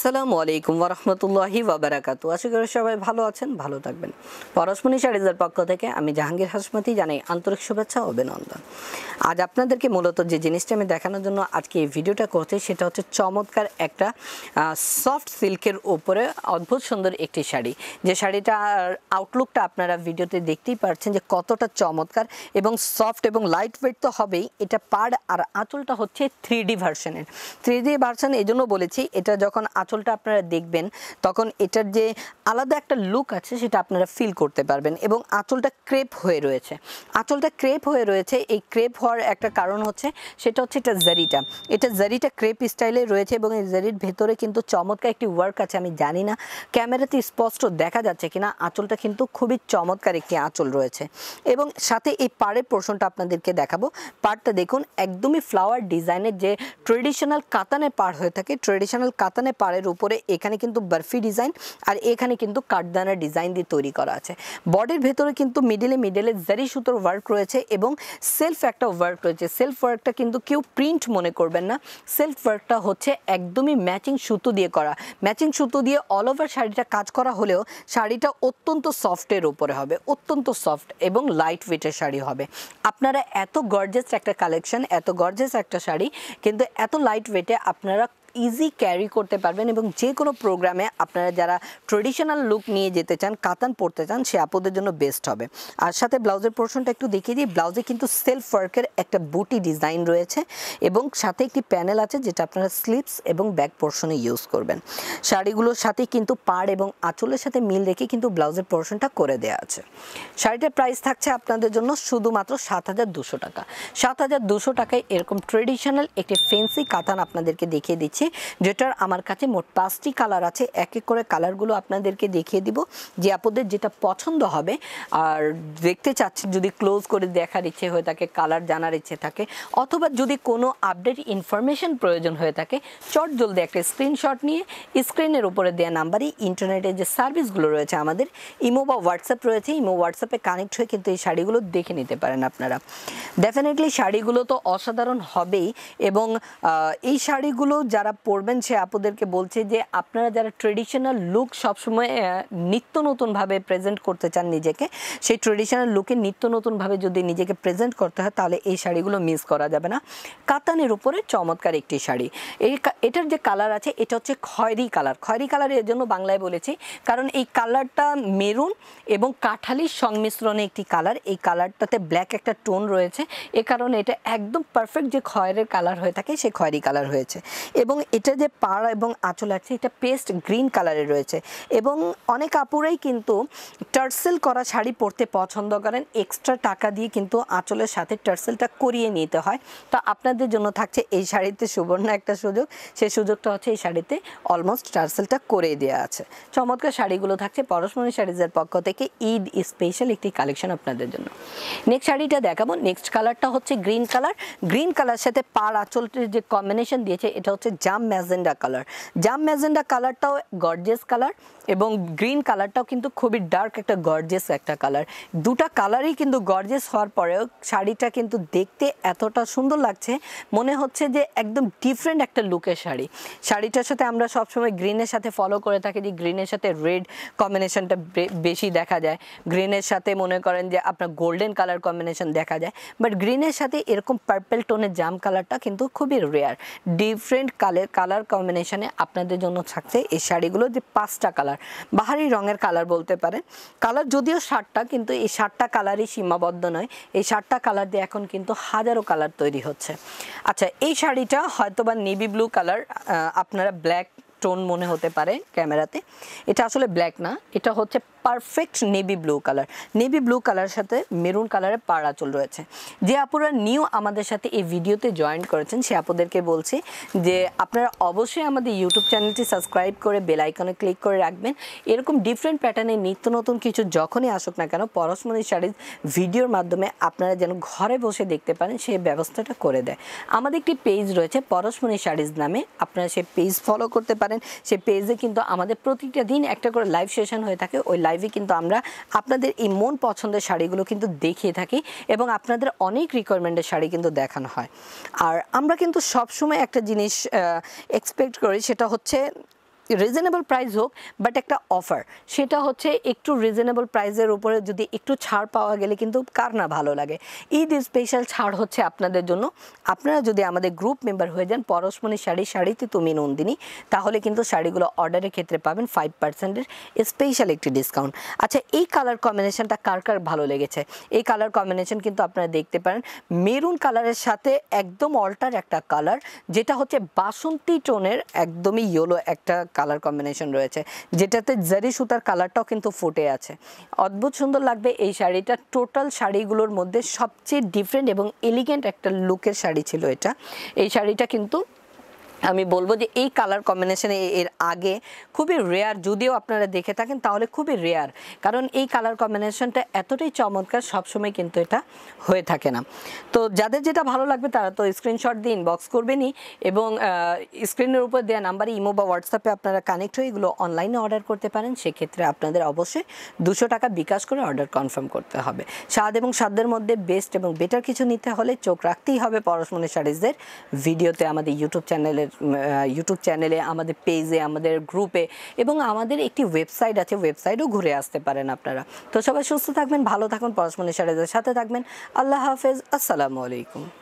আসসালামু আলাইকুম ওরহমতুল্লাহি ওবরাকাতু আশা করি সবাই ভালো আছেন ভালো থাকবেন পরশমণি শাড়িজার পক্ষ থেকে আমি জাহাঙ্গীর হাসমতি জানাই আন্তরিক শুভেচ্ছা ও অভিনন্দন আজ আপনাদেরকে মূলত যে জিনিসটা আমি দেখানোর জন্য আজকে এই ভিডিওটা করছি সেটা হচ্ছে চমৎকার একটা সফট সিল্কের ওপরে অদ্ভুত সুন্দর একটি শাড়ি যে শাড়িটার আউটলুকটা আপনারা ভিডিওতে দেখতেই পাচ্ছেন যে কতটা চমৎকার এবং সফট এবং লাইট ওয়েট তো হবেই এটা পাড় আর আঁচলটা হচ্ছে থ্রি ডি ভার্সনের থ্রি ডি ভার্সন এই জন্য বলেছি এটা যখন আঁচলটা আপনারা দেখবেন তখন এটার যে আলাদা একটা লুক আছে সেটা আপনারা ফিল করতে পারবেন এবং আঁচলটা ক্রেপ হয়ে রয়েছে আঁচলটা ক্রেপ হয়ে রয়েছে এই ক্রেপ হওয়ার একটা কারণ হচ্ছে সেটা হচ্ছে এটা জারিটা এটা জারিটা ক্রেপ স্টাইলে রয়েছে এবং এই জারির ভেতরে কিন্তু চমৎকার একটি ওয়ার্ক আছে আমি জানি না ক্যামেরাতে স্পষ্ট দেখা যাচ্ছে কিনা আঁচলটা কিন্তু খুবই চমৎকার একটি আঁচল রয়েছে এবং সাথে এই পাড়ের পোর্শনটা আপনাদেরকে দেখাবো পাড়টা দেখুন একদমই ফ্লাওয়ার ডিজাইনের যে ট্রেডিশনাল কাতানে পাড় হয়ে থাকে ট্রেডিশনাল কাতানে পাড়ে ঘরের উপরে এখানে কিন্তু বার্ফি ডিজাইন আর এখানে কিন্তু কাঠদানা ডিজাইন দিয়ে তৈরি করা আছে বডির ভেতরে কিন্তু মিডিলে মিডিলে জারি সুতোর ওয়ার্ক রয়েছে এবং সেলফ একটা ওয়ার্ক রয়েছে সেলফ ওয়ার্কটা কিন্তু কেউ প্রিন্ট মনে করবেন না সেলফ ওয়ার্কটা হচ্ছে একদমই ম্যাচিং সুতো দিয়ে করা ম্যাচিং সুতো দিয়ে অল ওভার শাড়িটা কাজ করা হলেও শাড়িটা অত্যন্ত সফটের উপরে হবে অত্যন্ত সফট এবং লাইট ওয়েটের শাড়ি হবে আপনারা এত গর্জেস একটা কালেকশন এত গর্জেস একটা শাড়ি কিন্তু এত লাইট ওয়েটে আপনারা ইজি ক্যারি করতে পারবেন এবং যে কোনো প্রোগ্রামে আপনারা যারা ট্রেডিশনাল লুক নিয়ে যেতে চান কাতান পরতে চান সে আপদের জন্য বেস্ট হবে আর সাথে ব্লাউজের পোর্শনটা একটু দেখিয়ে দিই ব্লাউজে কিন্তু সেলফ ওয়ার্কের একটা বুটি ডিজাইন রয়েছে এবং সাথে একটি প্যানেল আছে যেটা আপনারা স্লিপস এবং ব্যাক পোর্শনে ইউজ করবেন শাড়িগুলোর সাথে কিন্তু পাড় এবং আঁচলের সাথে মিল রেখে কিন্তু ব্লাউজের পোর্শনটা করে দেওয়া আছে শাড়িটার প্রাইস থাকছে আপনাদের জন্য শুধুমাত্র সাত হাজার দুশো টাকা সাত হাজার দুশো টাকায় এরকম ট্রেডিশনাল একটি ফেন্সি কাতান আপনাদেরকে দেখিয়ে দিচ্ছি আছে যেটার আমার কাছে মোট পাঁচটি কালার আছে এক এক করে কালারগুলো আপনাদেরকে দেখিয়ে দিব যে আপনাদের যেটা পছন্দ হবে আর দেখতে চাচ্ছি যদি ক্লোজ করে দেখার ইচ্ছে হয়ে থাকে কালার জানার ইচ্ছে থাকে অথবা যদি কোনো আপডেট ইনফরমেশন প্রয়োজন হয়ে থাকে চট জলদি একটা স্ক্রিনশট নিয়ে স্ক্রিনের উপরে দেওয়া নাম্বারই ইন্টারনেটের যে সার্ভিসগুলো রয়েছে আমাদের ইমো বা হোয়াটসঅ্যাপ রয়েছে ইমো হোয়াটসঅ্যাপে কানেক্ট হয়ে কিন্তু এই শাড়িগুলো দেখে নিতে পারেন আপনারা ডেফিনেটলি শাড়িগুলো তো অসাধারণ হবেই এবং এই শাড়িগুলো যারা যারা পড়বেন সে আপুদেরকে বলছে যে আপনারা যারা ট্রেডিশনাল লুক সবসময় নিত্য নতুনভাবে প্রেজেন্ট করতে চান নিজেকে সেই ট্রেডিশনাল লুকে নিত্য নতুনভাবে যদি নিজেকে প্রেজেন্ট করতে হয় তাহলে এই শাড়িগুলো মিস করা যাবে না কাতানের উপরে চমৎকার একটি শাড়ি এই এটার যে কালার আছে এটা হচ্ছে খয়রি কালার খয়রি কালার এর জন্য বাংলায় বলেছি কারণ এই কালারটা মেরুন এবং কাঁঠালির সংমিশ্রণে একটি কালার এই কালারটাতে ব্ল্যাক একটা টোন রয়েছে এ কারণে এটা একদম পারফেক্ট যে খয়রের কালার হয়ে থাকে সে খয়রি কালার হয়েছে এবং এটা যে পাড় এবং আঁচল আছে এটা পেস্ট গ্রিন কালারে রয়েছে এবং অনেক আপুরাই কিন্তু টার্সেল করা শাড়ি পরতে পছন্দ করেন এক্সট্রা টাকা দিয়ে কিন্তু আঁচলের সাথে টার্সেলটা করিয়ে নিতে হয় তো আপনাদের জন্য থাকছে এই শাড়িতে সুবর্ণ একটা সুযোগ সেই সুযোগটা হচ্ছে এই শাড়িতে অলমোস্ট টার্সেলটা করে দেওয়া আছে চমৎকার শাড়িগুলো থাকছে পরশমণি শাড়িজের পক্ষ থেকে ঈদ স্পেশাল একটি কালেকশন আপনাদের জন্য নেক্সট শাড়িটা দেখাবো নেক্সট কালারটা হচ্ছে গ্রিন কালার গ্রিন কালার সাথে পাড় আঁচলটির যে কম্বিনেশন দিয়েছে এটা হচ্ছে জাম ম্যাজেন্ডা কালার জাম ম্যাজেন্ডা কালারটাও গর্জেস কালার এবং গ্রিন কালারটাও কিন্তু খুবই ডার্ক একটা গর্জেস একটা কালার দুটা কালারই কিন্তু গর্জেস হওয়ার পরেও শাড়িটা কিন্তু দেখতে এতটা সুন্দর লাগছে মনে হচ্ছে যে একদম ডিফারেন্ট একটা লুকের শাড়ি শাড়িটার সাথে আমরা সবসময় গ্রিনের সাথে ফলো করে থাকি যে গ্রিনের সাথে রেড কম্বিনেশনটা বেশি দেখা যায় গ্রিনের সাথে মনে করেন যে আপনার গোল্ডেন কালার কম্বিনেশন দেখা যায় বাট গ্রিনের সাথে এরকম পার্পেল টোনের জাম কালারটা কিন্তু খুবই রেয়ার ডিফারেন্ট কালার কালারের কালার কম্বিনেশনে আপনাদের জন্য থাকছে এই শাড়িগুলো যে পাঁচটা কালার বাহারি রঙের কালার বলতে পারেন কালার যদিও ষাটটা কিন্তু এই ষাটটা কালারই সীমাবদ্ধ নয় এই ষাটটা কালার দিয়ে এখন কিন্তু হাজারো কালার তৈরি হচ্ছে আচ্ছা এই শাড়িটা হয়তোবা নেভি ব্লু কালার আপনারা ব্ল্যাক টোন মনে হতে পারে ক্যামেরাতে এটা আসলে ব্ল্যাক না এটা হচ্ছে perfect navy blue colour navy blue কালারের সাথে মেরুন কালারের পাড়া আঁচল রয়েছে যে আপুরা নিউ আমাদের সাথে এই ভিডিওতে জয়েন করেছেন সে আপুদেরকে বলছি যে আপনারা অবশ্যই আমাদের ইউটিউব চ্যানেলটি সাবস্ক্রাইব করে বেল আইকনে ক্লিক করে রাখবেন এরকম ডিফারেন্ট প্যাটার্নে নিত্য নতুন কিছু যখনই আসুক না কেন পরশমণি শাড়ির ভিডিওর মাধ্যমে আপনারা যেন ঘরে বসে দেখতে পারেন সেই ব্যবস্থাটা করে দেয় আমাদের একটি পেজ রয়েছে পরশমণি শাড়িজ নামে আপনারা সেই পেজ ফলো করতে পারেন সেই পেজে কিন্তু আমাদের প্রতিটা দিন একটা করে লাইভ সেশন হয়ে থাকে ওই লাইভে কিন্তু আমরা আপনাদের এই মন পছন্দের শাড়িগুলো কিন্তু দেখিয়ে থাকি এবং আপনাদের অনেক রিকোয়ারমেন্টের শাড়ি কিন্তু দেখানো হয় আর আমরা কিন্তু সবসময় একটা জিনিস এক্সপেক্ট করি সেটা হচ্ছে রিজনেবল প্রাইস হোক বাট একটা অফার সেটা হচ্ছে একটু রিজনেবল প্রাইসের উপরে যদি একটু ছাড় পাওয়া গেলে কিন্তু কার না ভালো লাগে ঈদ স্পেশাল ছাড় হচ্ছে আপনাদের জন্য আপনারা যদি আমাদের গ্রুপ মেম্বার হয়ে যান পরশমণি শাড়ি শাড়িতে তুমি নন্দিনী তাহলে কিন্তু শাড়িগুলো অর্ডারের ক্ষেত্রে পাবেন ফাইভ পার্সেন্টের স্পেশাল একটি ডিসকাউন্ট আচ্ছা এই কালার কম্বিনেশনটা কার কার ভালো লেগেছে এই কালার কম্বিনেশন কিন্তু আপনারা দেখতে পারেন মেরুন কালারের সাথে একদম অল্টার একটা কালার যেটা হচ্ছে বাসন্তী টোনের একদমই ইয়েলো একটা কালার কম্বিনেশন রয়েছে যেটাতে জারি সুতার কালারটাও কিন্তু ফুটে আছে অদ্ভুত সুন্দর লাগবে এই শাড়িটা টোটাল শাড়িগুলোর মধ্যে সবচেয়ে ডিফারেন্ট এবং এলিগেন্ট একটা লুকের শাড়ি ছিল এটা এই শাড়িটা কিন্তু আমি বলবো যে এই কালার কম্বিনেশনে এর আগে খুবই রেয়ার যদিও আপনারা দেখে থাকেন তাহলে খুবই রেয়ার কারণ এই কালার কম্বিনেশনটা এতটাই চমৎকার সবসময় কিন্তু এটা হয়ে থাকে না তো যাদের যেটা ভালো লাগবে তারা তো স্ক্রিনশট দিয়ে ইনবক্স করবেনই এবং স্ক্রিনের উপর দেওয়া নাম্বারে ইমো বা হোয়াটসঅ্যাপে আপনারা কানেক্ট হয়ে এগুলো অনলাইনে অর্ডার করতে পারেন সেক্ষেত্রে আপনাদের অবশ্যই দুশো টাকা বিকাশ করে অর্ডার কনফার্ম করতে হবে স্বাদ এবং স্বাদের মধ্যে বেস্ট এবং বেটার কিছু নিতে হলে চোখ রাখতেই হবে পরশমনি শাড়িজদের ভিডিওতে আমাদের ইউটিউব চ্যানেলের ইউটিউব চ্যানেলে আমাদের পেজে আমাদের গ্রুপে এবং আমাদের একটি ওয়েবসাইট আছে ওয়েবসাইটও ঘুরে আসতে পারেন আপনারা তো সবাই সুস্থ থাকবেন ভালো থাকুন পড়াশোনা সাথে থাকবেন আল্লাহ হাফেজ আসসালামু আলাইকুম